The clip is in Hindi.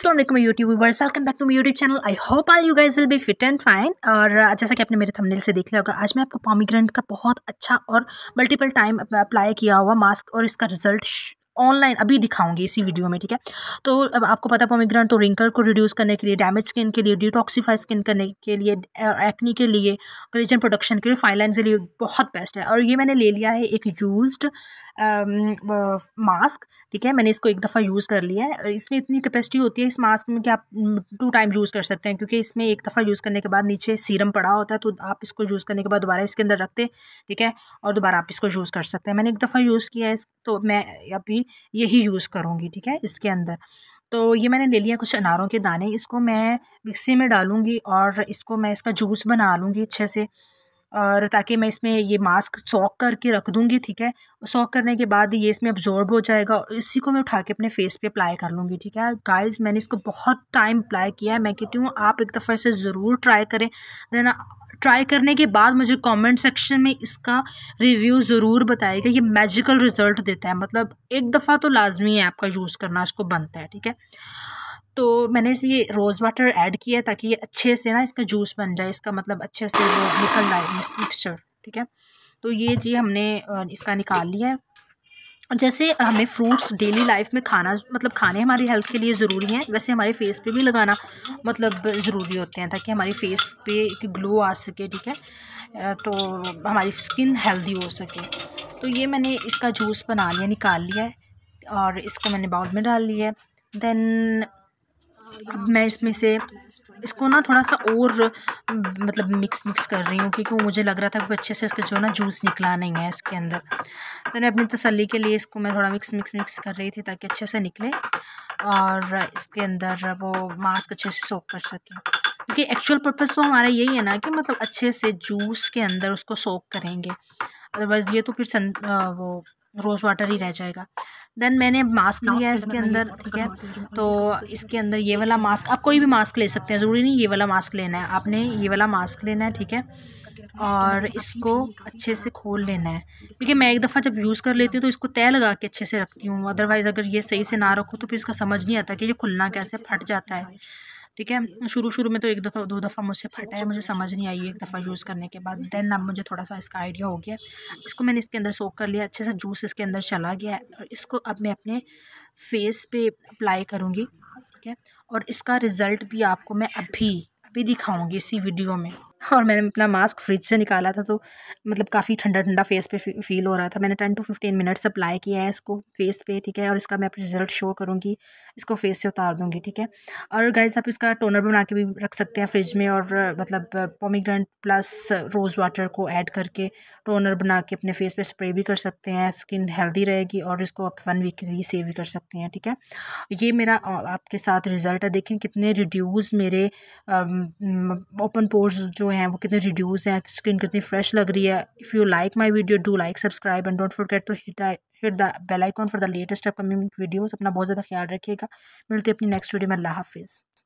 Aslam YouTubers welcome back to my YouTube channel I hope all you guys will be fit and fine और uh, जैसा कि आपने मेरे थंबनेल से देख लिया होगा आज मैं आपको पॉमीग्रेंट का बहुत अच्छा और मल्टीपल टाइम अप्लाई किया हुआ मास्क और इसका रिजल्ट ऑनलाइन अभी दिखाऊंगी इसी वीडियो में ठीक है तो अब आपको पता है तो रिंकल को रिड्यूस करने के लिए डैमेज स्किन के लिए डिटॉक्सीफाई स्किन करने के लिए एक्नी के लिए क्रिजन प्रोडक्शन के लिए फाइनलाइन के लिए बहुत बेस्ट है और ये मैंने ले लिया है एक यूज मास्क ठीक है मैंने इसको एक दफ़ा यूज़ कर लिया है और इसमें इतनी कैपेसिटी होती है इस मास्क में कि आप टू टाइम यूज़ कर सकते हैं क्योंकि इसमें एक दफ़ा यूज़ करने के बाद नीचे सीरम पड़ा होता है तो आप इसको यूज़ करने के बाद दोबारा इसके अंदर रखते ठीक है और दोबारा आप इसको यूज़ कर सकते हैं मैंने एक दफ़ा यूज़ किया है तो मैं अभी यही यूज़ करूँगी ठीक है इसके अंदर तो ये मैंने ले लिया कुछ अनारों के दाने इसको मैं मिक्सी में डालूँगी और इसको मैं इसका जूस बना लूँगी अच्छे से और ताकि मैं इसमें ये मास्क सॉक करके रख दूँगी ठीक है सॉक करने के बाद ये इसमें अब्जॉर्ब हो जाएगा और इसी को मैं उठा के अपने फेस पे अप्लाई कर लूँगी ठीक है गाइस मैंने इसको बहुत टाइम अप्लाई किया है मैं कहती हूँ आप एक दफ़ा इसे ज़रूर ट्राई करें देन ट्राई करने के बाद मुझे कमेंट सेक्शन में इसका रिव्यू ज़रूर बताएगा ये मैजिकल रिज़ल्ट देता है मतलब एक दफ़ा तो लाजमी है आपका यूज़ करना उसको बनता है ठीक है तो मैंने इसमें ये रोज़ वाटर ऐड किया है ताकि ये अच्छे से ना इसका जूस बन जाए इसका मतलब अच्छे से वो निकल जाए मिक्सचर ठीक है तो ये जी हमने इसका निकाल लिया है जैसे हमें फ्रूट्स डेली लाइफ में खाना मतलब खाने हमारी हेल्थ के लिए ज़रूरी हैं वैसे हमारे फेस पे भी लगाना मतलब ज़रूरी होते हैं ताकि हमारी फेस पे ग्लो आ सके ठीक है तो हमारी स्किन हेल्दी हो सके तो ये मैंने इसका जूस बना लिया निकाल लिया है और इसको मैंने बाउल में डाल लिया है देन अब मैं इसमें से इसको ना थोड़ा सा और मतलब मिक्स मिक्स कर रही हूँ क्योंकि मुझे लग रहा था कि अच्छे से इसका जो ना जूस निकला नहीं है इसके अंदर तो मैं अपनी तसल्ली के लिए इसको मैं थोड़ा मिक्स मिक्स मिक्स कर रही थी ताकि अच्छे से निकले और इसके अंदर वो मास्क अच्छे से सोख कर सकें क्योंकि एक्चुअल पर्पज़ तो हमारा यही है ना कि मतलब अच्छे से जूस के अंदर उसको सोख करेंगे अदरवाइज़ ये तो फिर सन, आ, वो रोज़ वाटर ही रह जाएगा देन मैंने मास्क लिया है इसके अंदर ठीक है तो इसके मतलब अंदर अच्छा तो ये वाला मास्क आप कोई भी मास्क ले सकते हैं ज़रूरी नहीं ये वाला मास्क लेना है आपने ये वाला मास्क लेना है ठीक है तो और मतलब इसको अच्छे से हाँ। खोल लेना है क्योंकि मैं एक दफ़ा जब यूज़ कर लेती हूँ तो इसको तय लगा के अच्छे से रखती हूँ अदरवाइज़ अगर ये सही से ना रखो तो फिर इसका समझ नहीं आता कि ये खुलना तो कैसे फट जाता है ठीक है शुरू शुरू में तो एक दफ़ा दो दफ़ा मुझसे फटा है मुझे समझ नहीं आई एक दफ़ा यूज़ करने के बाद देन अब मुझे थोड़ा सा इसका आइडिया हो गया इसको मैंने इसके अंदर सोख कर लिया अच्छे से जूस इसके अंदर चला गया और इसको अब मैं अपने फेस पे अप्लाई करूँगी ठीक है और इसका रिज़ल्ट भी आपको मैं अभी अभी दिखाऊँगी इसी वीडियो में हाँ, और मैंने अपना मास्क फ्रिज से निकाला था तो मतलब काफ़ी ठंडा ठंडा फेस पे फील हो रहा था मैंने ten to fifteen minutes apply किया है इसको फेस पे ठीक है और इसका मैं रिजल्ट शो करूँगी इसको फेस से उतार दूँगी ठीक है और गाइज आप इसका टोनर बना के भी रख सकते हैं फ्रिज में और मतलब पोमीग्रेंट प्लस रोज़ वाटर को ऐड करके टोनर बना के अपने फेस पर स्प्रे भी कर सकते हैं स्किन हेल्दी रहेगी और इसको आप वन वीक के लिए सेव भी कर सकते हैं ठीक है ये मेरा आपके साथ रिज़ल्ट है देखें कितने रिड्यूज़ मेरे ओपन पोर्स जो हैं वो कितने रिड्यूस हैं स्क्रीन कितनी फ्रेश लग रही है if you like my video do like subscribe and don't forget to hit hit the bell icon for the latest upcoming videos अपना बहुत ज़्यादा ख्याल रखिएगा मिलते अपनी नेक्स्ट वीडियो में अल्लाह हाफिज़